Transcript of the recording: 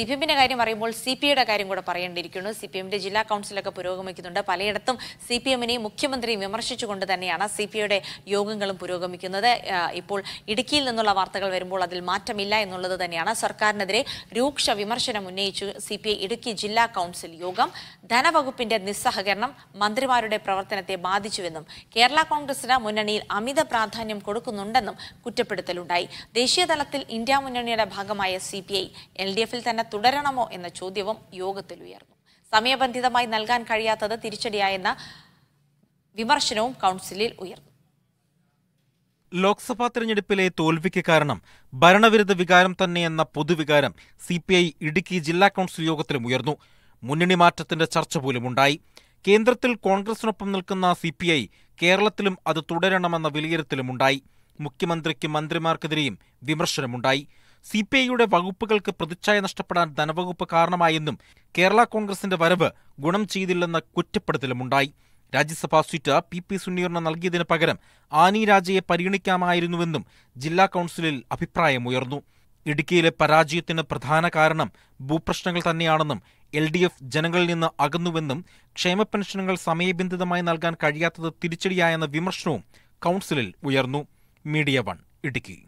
C P എമ്മിന്റെ കാര്യം പറയുമ്പോൾ സി പി ഐയുടെ കാര്യം കൂടെ പറയേണ്ടിയിരിക്കുന്നു സി പി എമ്മിന്റെ ജില്ലാ കൗൺസിലൊക്കെ പുരോഗമിക്കുന്നുണ്ട് പലയിടത്തും സി പി എമ്മിനെയും മുഖ്യമന്ത്രിയും വിമർശിച്ചുകൊണ്ട് തന്നെയാണ് സി പി ഐയുടെ യോഗങ്ങളും പുരോഗമിക്കുന്നത് ഇപ്പോൾ ഇടുക്കിയിൽ നിന്നുള്ള വാർത്തകൾ വരുമ്പോൾ അതിൽ മാറ്റമില്ല എന്നുള്ളത് തന്നെയാണ് സർക്കാരിനെതിരെ രൂക്ഷ വിമർശനം ഉന്നയിച്ചു സി പി ഐ ഇടുക്കി ജില്ലാ കൗൺസിൽ യോഗം ധനവകുപ്പിന്റെ നിസ്സഹകരണം മന്ത്രിമാരുടെ പ്രവർത്തനത്തെ ബാധിച്ചുവെന്നും കേരള കോൺഗ്രസിന് മുന്നണിയിൽ അമിത പ്രാധാന്യം കൊടുക്കുന്നുണ്ടെന്നും കുറ്റപ്പെടുത്തലുണ്ടായി ദേശീയ തലത്തിൽ ഇന്ത്യ മുന്നണിയുടെ ഭാഗമായ സി പി ഐ എൽ ഡി എഫിൽ തന്നെ തുടരണമോ എന്ന ചോദ്യവും യോഗത്തിൽ ഉയർന്നു സമയബന്ധിതമായി നൽകാൻ കഴിയാത്തത് തിരിച്ചടിയായെന്ന വിമർശനവും കൗൺസിലിൽ ഉയർന്നു ലോക്സഭാ തെരഞ്ഞെടുപ്പിലെ തോൽവിക്ക് കാരണം ഭരണവിരുദ്ധ വികാരം തന്നെയെന്ന പൊതുവികാരം സി പി ഐ ഇടുക്കി ജില്ലാ കൗൺസിൽ യോഗത്തിലും ഉയർന്നു മുന്നണി മാറ്റത്തിന്റെ ചർച്ച പോലും ഉണ്ടായി കേന്ദ്രത്തിൽ കോൺഗ്രസിനൊപ്പം നിൽക്കുന്ന സി പി ഐ കേരളത്തിലും അത് തുടരണമെന്ന വിലയിരുത്തലുമുണ്ടായി മുഖ്യമന്ത്രിക്കും മന്ത്രിമാർക്കെതിരെയും വിമർശനമുണ്ടായി സി പി ഐയുടെ വകുപ്പുകൾക്ക് പ്രതിച്ഛായ നഷ്ടപ്പെടാൻ ധനവകുപ്പ് കാരണമായെന്നും കേരള കോൺഗ്രസിന്റെ വരവ് ഗുണം ചെയ്തില്ലെന്ന കുറ്റപ്പെടുത്തലുമുണ്ടായി രാജ്യസഭാ സീറ്റ് പി പി സുനീറിന് നൽകിയതിന് പകരം ആനി രാജയെ പരിഗണിക്കാമായിരുന്നുവെന്നും ജില്ലാ കൗൺസിലിൽ അഭിപ്രായമുയർന്നു ഇടുക്കിയിലെ പരാജയത്തിന് പ്രധാന കാരണം ഭൂപ്രശ്നങ്ങൾ തന്നെയാണെന്നും എൽ ഡി എഫ് ജനങ്ങളിൽ നിന്ന് അകന്നുവെന്നും ക്ഷേമ പെൻഷനുകൾ സമയബന്ധിതമായി നൽകാൻ കഴിയാത്തത് തിരിച്ചടിയായെന്ന വിമർശനവും കൗൺസിലിൽ ഉയർന്നു മീഡിയ വൺ ഇടുക്കി